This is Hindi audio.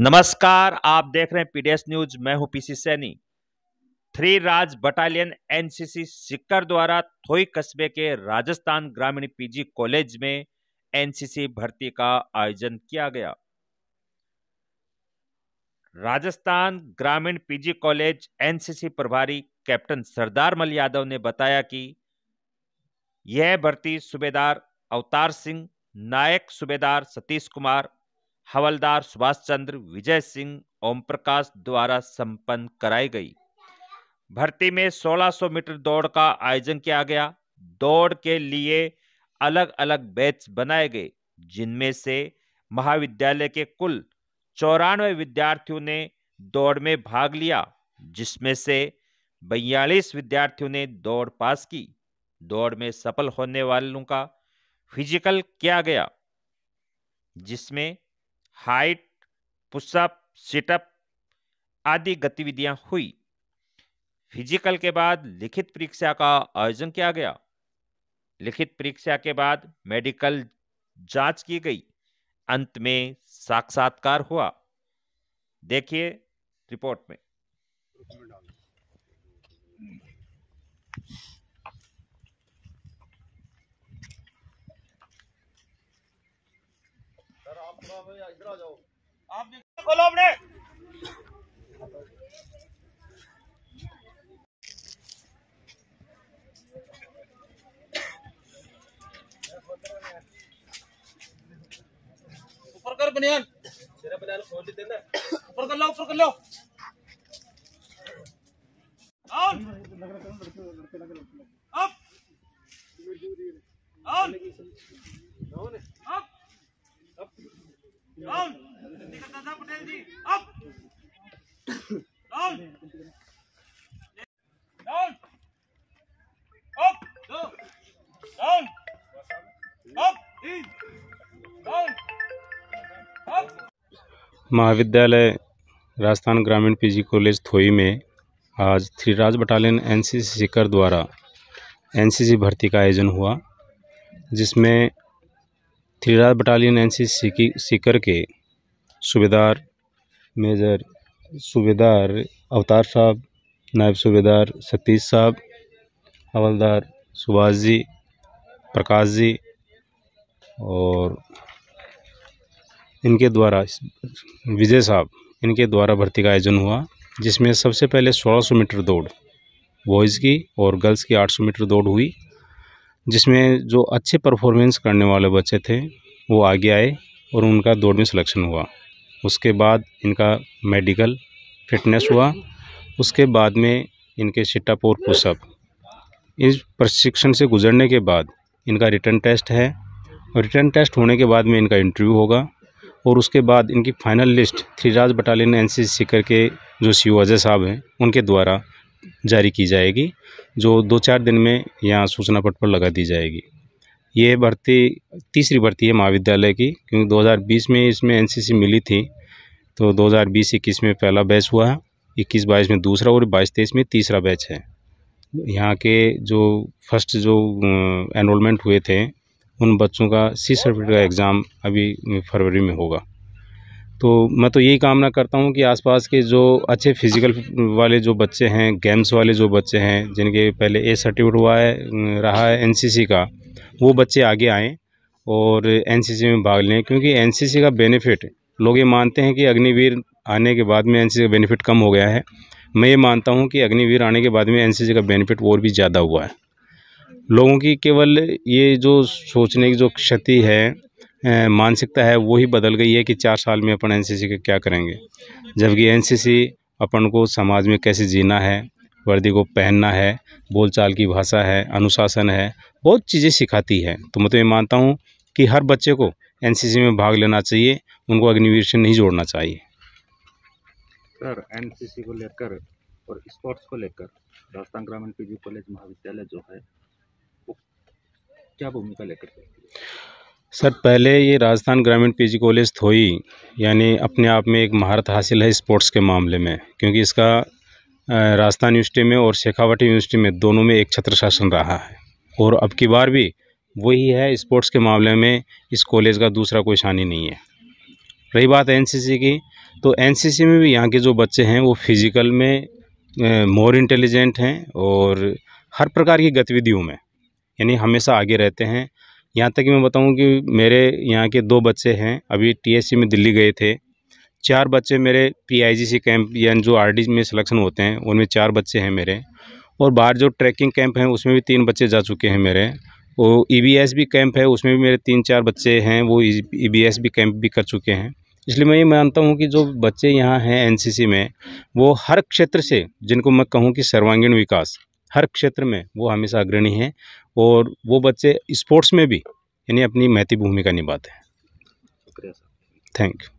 नमस्कार आप देख रहे हैं पीडीएस न्यूज मैं हूं PC Saini three Raj battalion NCC Sikar द्वारा थोई कस्बे के राजस्थान ग्रामीण पीजी कॉलेज में एनसीसी भर्ती का आयोजन किया गया राजस्थान ग्रामीण पीजी कॉलेज एनसीसी प्रभारी कैप्टन सरदार मल यादव ने बताया कि यह भर्ती सूबेदार अवतार सिंह नायक सूबेदार सतीश कुमार हवलदार सुभाष चंद्र विजय सिंह ओम प्रकाश द्वारा संपन्न कराई गई भर्ती में 1600 मीटर दौड़ का आयोजन किया गया दौड़ के लिए अलग अलग बैच बनाए गए जिनमें से महाविद्यालय के कुल चौरानवे विद्यार्थियों ने दौड़ में भाग लिया जिसमें से बयालीस विद्यार्थियों ने दौड़ पास की दौड़ में सफल होने वालों का फिजिकल किया गया जिसमें हाइट पुशअप सिटअप आदि गतिविधियां हुई फिजिकल के बाद लिखित परीक्षा का आयोजन किया गया लिखित परीक्षा के बाद मेडिकल जांच की गई अंत में साक्षात्कार हुआ देखिए रिपोर्ट में आप खोलो अपने ऊपर कर बनियान तेरा बनियान खोल देते ना ऊपर कर लो ऊपर कर लो आउट अप आउट महाविद्यालय राजस्थान ग्रामीण पीजी कॉलेज थोई में आज थ्रीराज बटालियन एनसीसी सी द्वारा एनसीसी भर्ती का आयोजन हुआ जिसमें थ्रीराज बटालियन एन सी सीकर के सूबेदार मेजर सूबेदार अवतार साहब नायब सूबेदार सतीश साहब हवलदार सुभाष जी प्रकाश जी और इनके द्वारा विजय साहब इनके द्वारा भर्ती का आयोजन हुआ जिसमें सबसे पहले 1600 मीटर दौड़ बॉयज़ की और गर्ल्स की 800 मीटर दौड़ हुई जिसमें जो अच्छे परफॉर्मेंस करने वाले बच्चे थे वो आगे आए और उनका दौड़ में सिलेक्शन हुआ उसके बाद इनका मेडिकल फिटनेस हुआ उसके बाद में इनके सिटअप और पुशअप इस प्रशिक्षण से गुजरने के बाद इनका रिटर्न टेस्ट है और रिटर्न टेस्ट होने के बाद में इनका इंटरव्यू होगा और उसके बाद इनकी final list थ्रीराज battalion N C करके जो सी ओ अजय साहब हैं उनके द्वारा जारी की जाएगी जो दो चार दिन में यहाँ सूचना पट पर लगा दी जाएगी ये भर्ती तीसरी भर्ती है महाविद्यालय की क्योंकि 2020 में इसमें एनसीसी मिली थी तो 2020-21 में पहला बैच हुआ है इक्कीस बाईस में दूसरा और बाईस तेईस में तीसरा बैच है यहाँ के जो फर्स्ट जो एनरोलमेंट हुए थे उन बच्चों का सी सर्टिफिकेट का एग्ज़ाम अभी फरवरी में होगा तो मैं तो यही कामना करता हूँ कि आसपास के जो अच्छे फिज़िकल वाले जो बच्चे हैं गेम्स वाले जो बच्चे हैं जिनके पहले ए सर्टिफिकेट हुआ है रहा है एनसीसी का वो बच्चे आगे आएँ और एनसीसी में भाग लें क्योंकि एनसीसी का बेनिफिट लोग ये मानते हैं कि अग्निवीर आने के बाद में एन का बेनिफिट कम हो गया है मैं ये मानता हूँ कि अग्निवीर आने के बाद में एन का बेनिफिट और भी ज़्यादा हुआ है लोगों की केवल ये जो सोचने की जो क्षति है मानसिकता है वही बदल गई है कि चार साल में अपन एनसीसी का क्या करेंगे जबकि एनसीसी अपन को समाज में कैसे जीना है वर्दी को पहनना है बोलचाल की भाषा है अनुशासन है बहुत चीज़ें सिखाती है तो मैं तो ये मानता हूँ कि हर बच्चे को एनसीसी में भाग लेना चाहिए उनको अग्निवीर से नहीं जोड़ना चाहिए सर एनसीसी को लेकर और स्पोर्ट्स को लेकर राजस्थान ग्रामीण पी कॉलेज महाविद्यालय जो है वो क्या भूमिका लेकर सर पहले ये राजस्थान ग्रामीण पीजी कॉलेज थोई यानी अपने आप में एक महारत हासिल है स्पोर्ट्स के मामले में क्योंकि इसका राजस्थान यूनिवर्सिटी में और शेखावटी यूनिवर्सिटी में दोनों में एक छत्र शासन रहा है और अब की बार भी वही है स्पोर्ट्स के मामले में इस कॉलेज का दूसरा कोई शानी नहीं है रही बात एन की तो एन में भी यहाँ के जो बच्चे हैं वो फिज़िकल में मोर इंटेलिजेंट हैं और हर प्रकार की गतिविधियों में यानी हमेशा आगे रहते हैं यहाँ तक कि मैं बताऊँ कि मेरे यहाँ के दो बच्चे हैं अभी टी में दिल्ली गए थे चार बच्चे मेरे पी कैंप या जो आर में सलेक्शन होते हैं उनमें चार बच्चे हैं मेरे और बाहर जो ट्रैकिंग कैंप हैं उसमें भी तीन बच्चे जा चुके हैं मेरे और ई e भी कैंप है उसमें भी मेरे तीन चार बच्चे हैं वो ई e- e भी कैंप भी कर चुके हैं इसलिए मैं ये मानता हूँ कि जो बच्चे यहाँ हैं एनसीसी में वो हर क्षेत्र से जिनको मैं कहूँ कि सर्वांगीण विकास हर क्षेत्र में वो हमेशा अग्रणी हैं और वो बच्चे स्पोर्ट्स में भी यानी अपनी महती भूमिका निभाते हैं थैंक यू